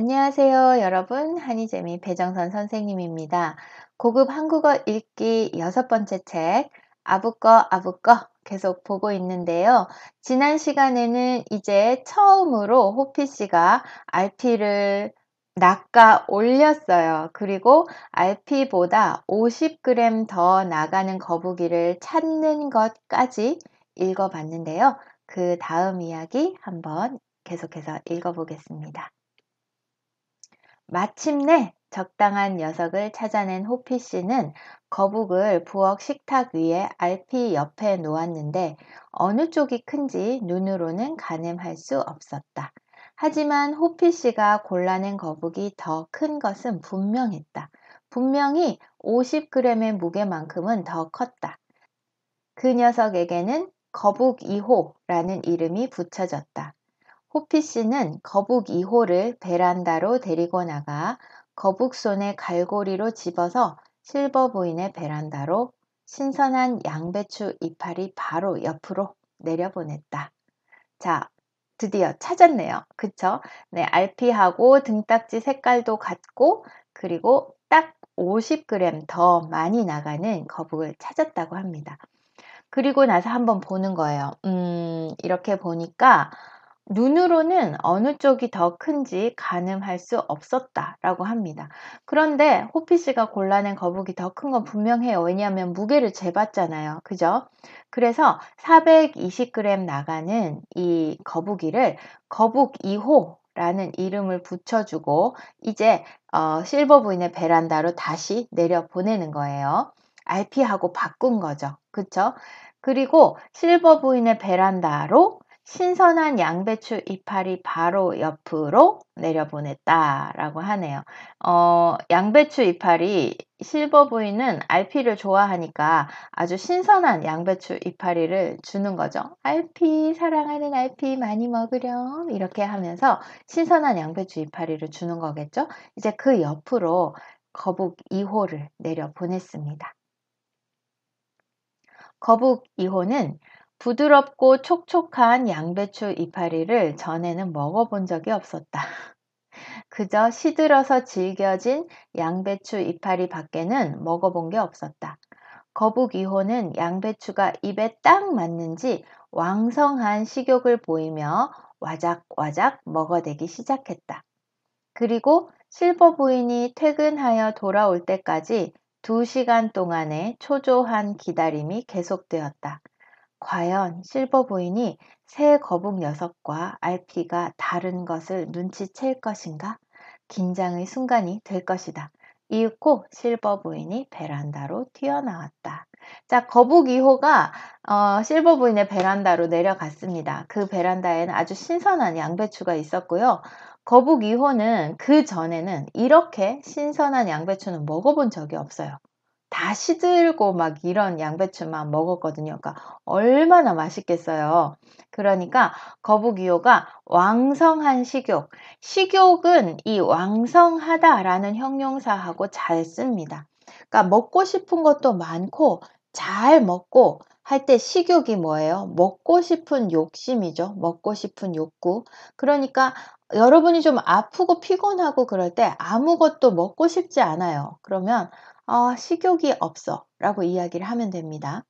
안녕하세요, 여러분. 한이재미 배정선 선생님입니다. 고급 한국어 읽기 여섯 번째 책, 아부꺼, 아부꺼 계속 보고 있는데요. 지난 시간에는 이제 처음으로 호피 씨가 RP를 낚아 올렸어요. 그리고 RP보다 50g 더 나가는 거북이를 찾는 것까지 읽어봤는데요. 그 다음 이야기 한번 계속해서 읽어보겠습니다. 마침내 적당한 녀석을 찾아낸 호피 씨는 거북을 부엌 식탁 위에 알피 옆에 놓았는데 어느 쪽이 큰지 눈으로는 가늠할 수 없었다. 하지만 호피 씨가 골라낸 거북이 더 큰 것은 분명했다. 분명히 50g의 무게만큼은 더 컸다. 그 녀석에게는 거북 2호라는 이름이 붙여졌다. 호피 씨는 거북 2호를 베란다로 데리고 나가 거북 손에 갈고리로 집어서 실버 부인의 베란다로 신선한 양배추 이파리 바로 옆으로 내려보냈다. 자, 드디어 찾았네요. 그쵸? 네, 알피하고 등딱지 색깔도 같고, 그리고 딱 50g 더 많이 나가는 거북을 찾았다고 합니다. 그리고 나서 한번 보는 거예요. 음, 이렇게 보니까 눈으로는 어느 쪽이 더 큰지 가늠할 수 없었다라고 합니다. 그런데 호피 씨가 골라낸 거북이 더 큰 건 분명해요. 왜냐하면 무게를 재봤잖아요. 그죠? 그래서 420g 나가는 이 거북이를 거북 2호 라는 이름을 붙여주고 이제 어, 실버 부인의 베란다로 다시 내려 보내는 거예요. RP하고 바꾼 거죠. 그쵸? 그리고 실버 부인의 베란다로 신선한 양배추 이파리 바로 옆으로 내려보냈다라고 하네요. 어, 양배추 이파리 실버 부인은 알피를 좋아하니까 아주 신선한 양배추 이파리를 주는 거죠. 알피 사랑하는 알피 많이 먹으렴 이렇게 하면서 신선한 양배추 이파리를 주는 거겠죠. 이제 그 옆으로 거북 2호를 내려 보냈습니다. 거북 2호는 부드럽고 촉촉한 양배추 이파리를 전에는 먹어본 적이 없었다. 그저 시들어서 질겨진 양배추 이파리 밖에는 먹어본 게 없었다. 거북 이호는 양배추가 입에 딱 맞는지 왕성한 식욕을 보이며 와작와작 먹어대기 시작했다. 그리고 실버 부인이 퇴근하여 돌아올 때까지 두시간 동안의 초조한 기다림이 계속되었다. 과연 실버 부인이 새 거북 녀석과 알피가 다른 것을 눈치챌 것인가? 긴장의 순간이 될 것이다. 이윽고 실버 부인이 베란다로 튀어나왔다. 자, 거북 2호가 어, 실버 부인의 베란다로 내려갔습니다. 그 베란다에는 아주 신선한 양배추가 있었고요. 거북 2호는 그 전에는 이렇게 신선한 양배추는 먹어본 적이 없어요. 다 시들고 막 이런 양배추만 먹었거든요. 그러니까 얼마나 맛있겠어요. 그러니까 거북이호가 왕성한 식욕. 식욕은 이 왕성하다라는 형용사하고 잘 씁니다. 그러니까 먹고 싶은 것도 많고 잘 먹고 할 때 식욕이 뭐예요? 먹고 싶은 욕심이죠. 먹고 싶은 욕구. 그러니까 여러분이 좀 아프고 피곤하고 그럴 때 아무것도 먹고 싶지 않아요. 그러면 어, 식욕이 없어 라고 이야기를 하면 됩니다.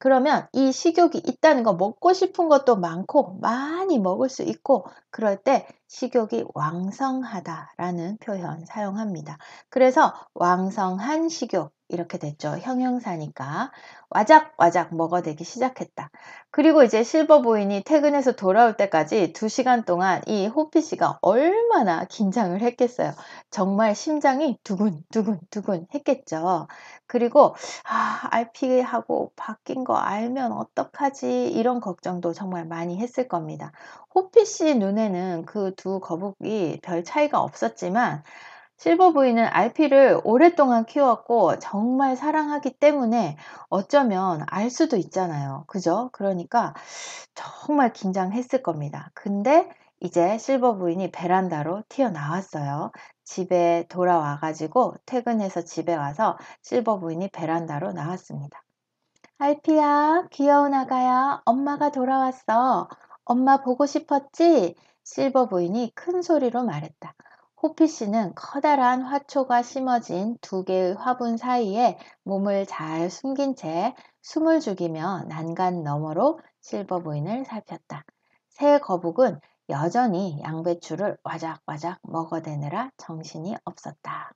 그러면 이 식욕이 있다는 거 먹고 싶은 것도 많고 많이 먹을 수 있고 그럴 때 식욕이 왕성하다라는 표현 사용합니다. 그래서 왕성한 식욕 이렇게 됐죠. 형용사니까. 와작와작 먹어대기 시작했다. 그리고 이제 실버부인이 퇴근해서 돌아올 때까지 2시간 동안 이 호피 씨가 얼마나 긴장을 했겠어요. 정말 심장이 두근두근두근 두근 두근 했겠죠. 그리고 아, RP하고 바뀐 거 알면 어떡하지? 이런 걱정도 정말 많이 했을 겁니다. 호피 씨 눈에는 그 두 거북이 별 차이가 없었지만 실버 부인은 RP를 오랫동안 키웠고 정말 사랑하기 때문에 어쩌면 알 수도 있잖아요. 그죠? 그러니까 정말 긴장했을 겁니다. 근데 이제 실버 부인이 베란다로 튀어나왔어요. 집에 돌아와가지고 퇴근해서 집에 와서 실버 부인이 베란다로 나왔습니다. 알피야, 귀여운 아가야, 엄마가 돌아왔어. 엄마 보고 싶었지? 실버 부인이 큰 소리로 말했다. 호피 씨는 커다란 화초가 심어진 두 개의 화분 사이에 몸을 잘 숨긴 채 숨을 죽이며 난간 너머로 실버 부인을 살폈다. 새 거북은 여전히 양배추를 와작와작 먹어대느라 정신이 없었다.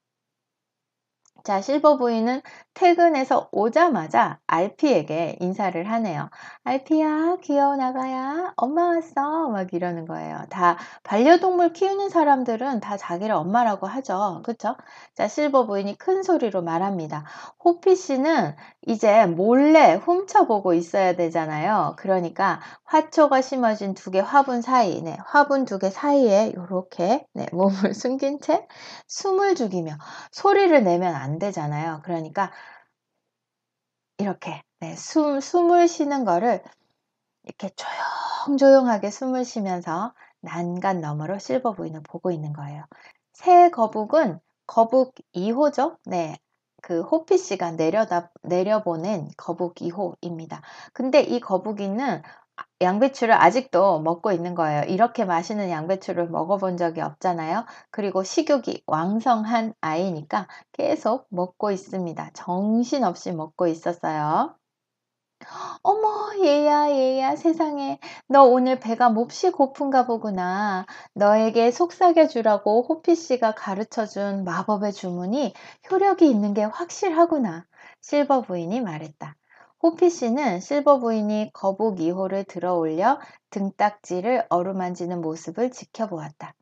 자, 실버 부인은 퇴근해서 오자마자 알피에게 인사를 하네요. 알피야, 귀여워나가야 엄마 왔어. 막 이러는 거예요. 다 반려동물 키우는 사람들은 다 자기를 엄마라고 하죠. 그쵸? 자, 실버 부인이 큰 소리로 말합니다. 호피 씨는 이제 몰래 훔쳐보고 있어야 되잖아요. 그러니까 화초가 심어진 두 개 화분 사이, 네, 화분 두 개 사이에 이렇게 네, 몸을 숨긴 채 숨을 죽이며 소리를 내면 안안 되잖아요. 그러니까 이렇게 네, 숨, 숨을 쉬는 거를 이렇게 조용조용하게 숨을 쉬면서 난간 너머로 실버 부인을 보고 있는 거예요. 새 거북은 거북 2호죠. 네. 그 호피 씨가 내려다 내려보낸 거북 2호입니다. 근데 이 거북이는 양배추를 아직도 먹고 있는 거예요. 이렇게 맛있는 양배추를 먹어본 적이 없잖아요. 그리고 식욕이 왕성한 아이니까 계속 먹고 있습니다. 정신없이 먹고 있었어요. 어머, 얘야, 얘야, 세상에. 너 오늘 배가 몹시 고픈가 보구나. 너에게 속삭여 주라고 호피 씨가 가르쳐 준 마법의 주문이 효력이 있는 게 확실하구나. 실버 부인이 말했다. 호피 씨는 실버 부인이 거북 2호를 들어 올려 등딱지를 어루만지는 모습을 지켜보았다.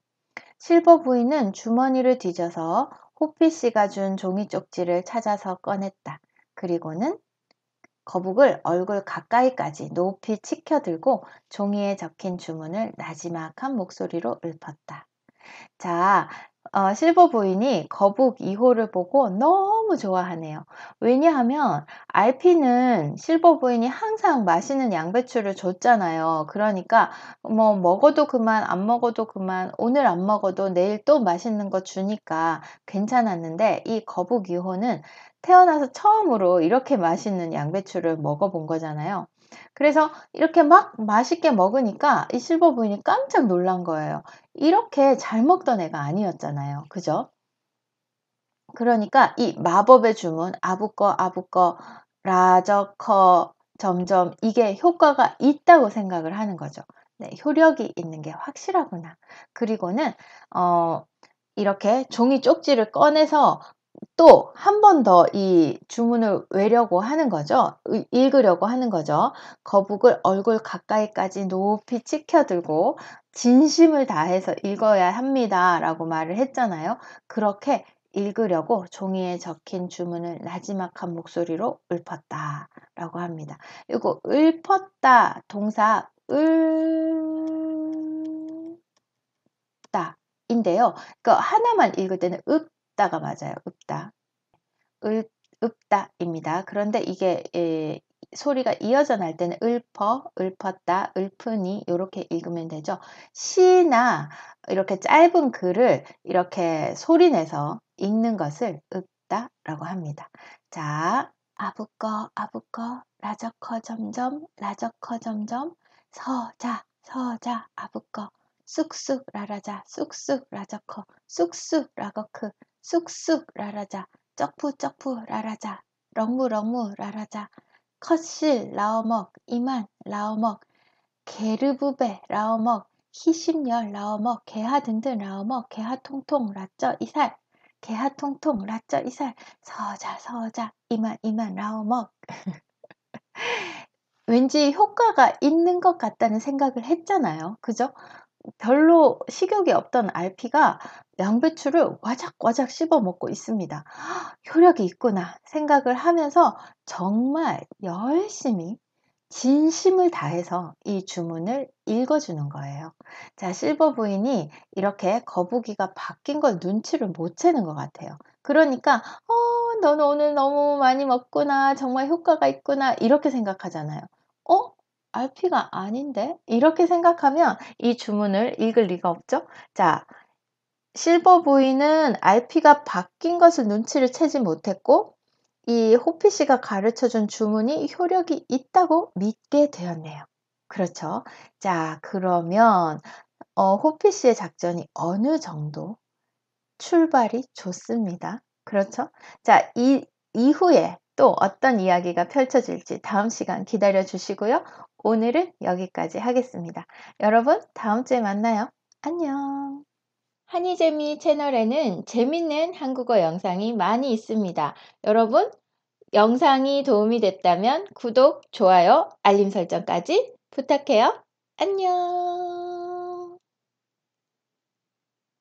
실버 부인은 주머니를 뒤져서 호피 씨가 준 종이 쪽지를 찾아서 꺼냈다. 그리고는 거북을 얼굴 가까이까지 높이 치켜들고 종이에 적힌 주문을 나지막한 목소리로 읊었다. 자, 어, 실버 부인이 거북 2호를 보고 너무 좋아하네요. 왜냐하면 알피는 실버 부인이 항상 맛있는 양배추를 줬잖아요. 그러니까 뭐 먹어도 그만 안 먹어도 그만 오늘 안 먹어도 내일 또 맛있는 거 주니까 괜찮았는데 이 거북 2호는 태어나서 처음으로 이렇게 맛있는 양배추를 먹어본 거잖아요. 그래서 이렇게 막 맛있게 먹으니까 이 실버 부인이 깜짝 놀란 거예요. 이렇게 잘 먹던 애가 아니었잖아요. 그죠? 그러니까 이 마법의 주문 아부꺼 아부꺼 라저커 점점 이게 효과가 있다고 생각을 하는 거죠. 네, 효력이 있는 게 확실하구나. 그리고는 어, 이렇게 종이 쪽지를 꺼내서 또한번더이 주문을 외려고 하는 거죠. 읽으려고 하는 거죠. 거북을 얼굴 가까이까지 높이 치켜들고 진심을 다해서 읽어야 합니다. 라고 말을 했잖아요. 그렇게 읽으려고 종이에 적힌 주문을 나지막한 목소리로 읊었다. 라고 합니다. 그리고 읊었다 동사 을... 다 인데요. 그러니까 하나만 읽을 때는 읊 없다가 맞아요. 없다. 읍, 읍다입니다. 그런데 이게 에, 소리가 이어져 날 때는 읊어, 읊었다, 읊으니 이렇게 읽으면 되죠. 시나 이렇게 짧은 글을 이렇게 소리내서 읽는 것을 읊다라고 합니다. 자, 아부꺼, 아부꺼, 라저커 점점, 라저커 점점, 서자, 서자, 아부꺼, 쑥쑥 라라자, 쑥쑥 라저커, 쑥쑥 라거크, 쑥쑥 라라자, 쩍푸 쩍푸 라라자, 럭무 럭무 라라자, 컷실 라어먹, 이만 라어먹, 게르부베 라어먹, 희심열 라어먹, 개하 든등 라어먹, 개하 통통 라쩌 이살, 개하 통통 라쩌 이살, 서자 서자 이만 이만 라어먹. 왠지 효과가 있는 것 같다는 생각을 했잖아요. 그죠? 별로 식욕이 없던 알피가 양배추를 와작와작 씹어 먹고 있습니다. 효력이 있구나 생각을 하면서 정말 열심히 진심을 다해서 이 주문을 읽어주는 거예요. 자, 실버 부인이 이렇게 거북이가 바뀐 걸 눈치를 못 채는 것 같아요. 그러니까, 어, 너는 아, 오늘 너무 많이 먹구나. 정말 효과가 있구나. 이렇게 생각하잖아요. 어? RP가 아닌데? 이렇게 생각하면 이 주문을 읽을 리가 없죠? 자, 실버 부인은 RP가 바뀐 것을 눈치를 채지 못했고, 이 호피 씨가 가르쳐 준 주문이 효력이 있다고 믿게 되었네요. 그렇죠. 자, 그러면, 어, 호피 씨의 작전이 어느 정도 출발이 좋습니다. 그렇죠? 자, 이 이후에 또 어떤 이야기가 펼쳐질지 다음 시간 기다려 주시고요. 오늘은 여기까지 하겠습니다. 여러분, 다음 주에 만나요. 안녕. 한이재미 채널에는 재밌는 한국어 영상이 많이 있습니다. 여러분, 영상이 도움이 됐다면 구독, 좋아요, 알림 설정까지 부탁해요. 안녕.